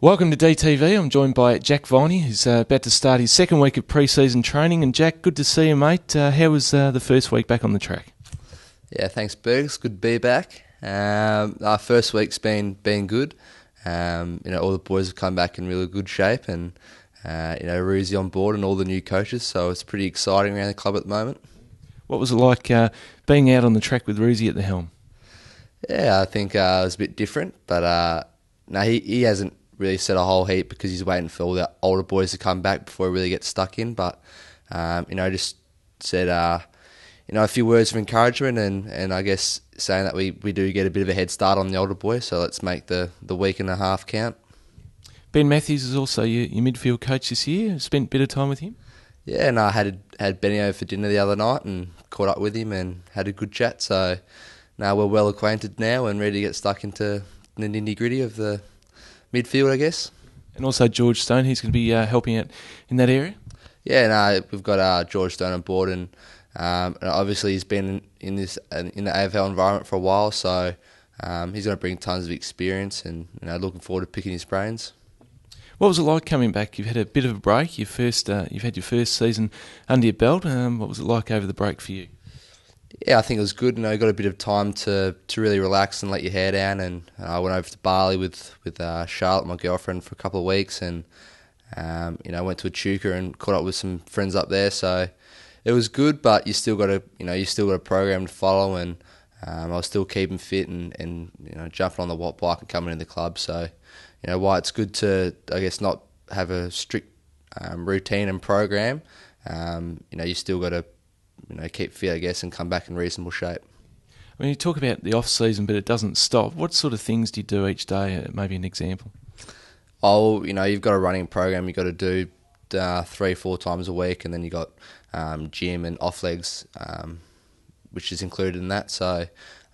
Welcome to DTV. I'm joined by Jack Viney, who's uh, about to start his second week of pre-season training. And Jack, good to see you, mate. Uh, how was uh, the first week back on the track? Yeah, thanks, Bergs. Good to be back. Um, our first week's been been good. Um, you know, all the boys have come back in really good shape, and uh, you know, Ruzi on board, and all the new coaches. So it's pretty exciting around the club at the moment. What was it like uh, being out on the track with Ruzi at the helm? Yeah, I think uh, it was a bit different, but uh, no, he, he hasn't really said a whole heap because he's waiting for all the older boys to come back before he really gets stuck in. But um, you know, just said uh, you know a few words of encouragement and, and I guess saying that we, we do get a bit of a head start on the older boys, so let's make the, the week and a half count. Ben Matthews is also your, your midfield coach this year. Spent a bit of time with him. Yeah, and I had had Benio for dinner the other night and caught up with him and had a good chat. So now we're well acquainted now and ready to get stuck into the nitty gritty of the midfield, I guess. And also George Stone, he's going to be uh, helping out in that area. Yeah, no, we've got uh, George Stone on board, and, um, and obviously he's been in this in the AFL environment for a while, so um, he's going to bring tons of experience, and you know, looking forward to picking his brains. What was it like coming back? You've had a bit of a break. Your first, uh, you've had your first season under your belt. Um, what was it like over the break for you? yeah, I think it was good. You know, got a bit of time to, to really relax and let your hair down. And uh, I went over to Bali with with uh, Charlotte, my girlfriend, for a couple of weeks, and um, you know went to Echuca and caught up with some friends up there. So it was good, but you still got a you know you still got a program to follow, and um, I was still keeping fit and, and you know jumping on the watt bike and coming to the club. So you know why it's good to I guess not have a strict um, routine and program. Um, you know you still got to you know keep fit, I guess, and come back in reasonable shape. I mean, you talk about the off season, but it doesn't stop. What sort of things do you do each day? Uh, maybe an example. Oh, you know, you've got a running program you've got to do uh, three, four times a week, and then you got um, gym and off legs, um, which is included in that. So,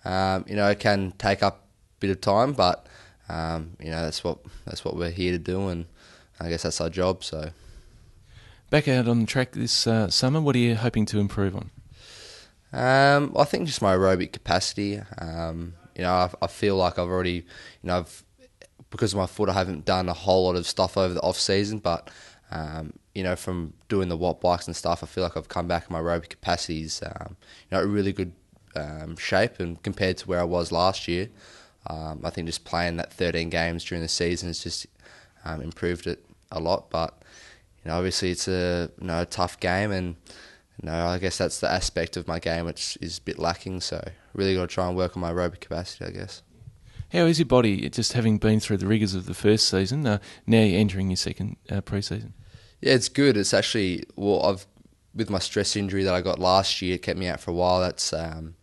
um, you know, it can take up a bit of time, but um, you know, that's what that's what we're here to do, and I guess that's our job. So back out on the track this uh, summer. What are you hoping to improve on? Um, I think just my aerobic capacity. Um, you know, I, I, feel like I've already, you know, I've, because of my foot, I haven't done a whole lot of stuff over the off season. But um, you know, from doing the watt bikes and stuff, I feel like I've come back in my aerobic capacities. Um, you know, really good um, shape, and compared to where I was last year, um, I think just playing that 13 games during the season has just um, improved it a lot. But you know, obviously it's a you know a tough game, and you know, I guess that's the aspect of my game which is a bit lacking. So really got to try and work on my aerobic capacity, I guess. How is your body? Just having been through the rigors of the first season, uh, now you're entering your second uh, preseason. Yeah, it's good. It's actually well, I've with my stress injury that I got last year, it kept me out for a while. That's um,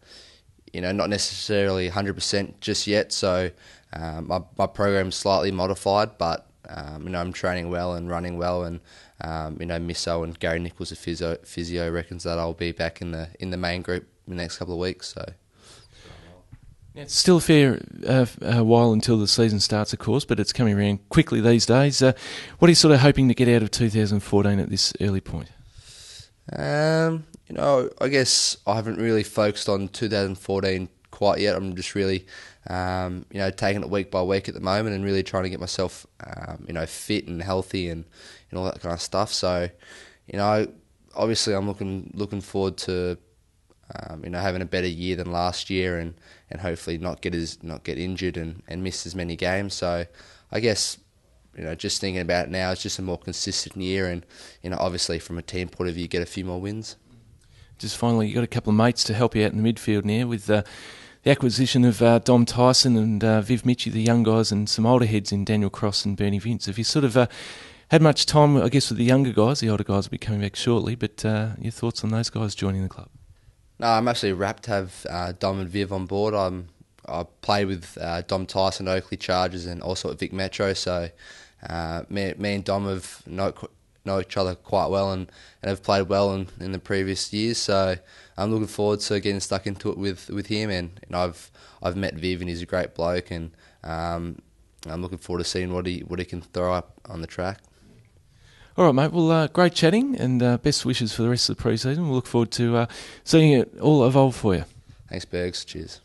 you know not necessarily 100% just yet. So um, my my program's slightly modified, but um, you know I'm training well and running well, and um, you know, Misso and Gary Nichols, the physio, physio, reckons that I'll be back in the in the main group in the next couple of weeks. So it's still a fair uh, a while until the season starts, of course, but it's coming around quickly these days. Uh, what are you sort of hoping to get out of 2014 at this early point? Um, you know, I guess I haven't really focused on 2014 quite yet. I'm just really, um, you know, taking it week by week at the moment and really trying to get myself, um, you know, fit and healthy and, and all that kind of stuff. So, you know, obviously I'm looking looking forward to, um, you know, having a better year than last year and, and hopefully not get as not get injured and, and miss as many games. So, I guess you know, just thinking about it now, it's just a more consistent year, and you know, obviously from a team point of view, get a few more wins just finally, you got a couple of mates to help you out in the midfield now with uh, the acquisition of uh, Dom Tyson and uh, Viv Mitchie, the young guys, and some older heads in Daniel Cross and Bernie Vince. Have you sort of uh, had much time, I guess, with the younger guys? The older guys will be coming back shortly, but uh, your thoughts on those guys joining the club? No, I'm actually wrapped to have uh, Dom and Viv on board. I'm, I played with Dom Tyson, Oakley Chargers, and also at Vic Metro, so. Uh, me, me, and Dom have no, know each other quite well and, and have played well in, in the previous years. So I'm looking forward to getting stuck into it with, with him. And, and I've I've met Viv and he's a great bloke. And um, I'm looking forward to seeing what he what he can throw up on the track. All right, mate. Well, uh, great chatting and uh, best wishes for the rest of the preseason. We'll look forward to uh, seeing it all evolve for you. Thanks, Bergs. Cheers.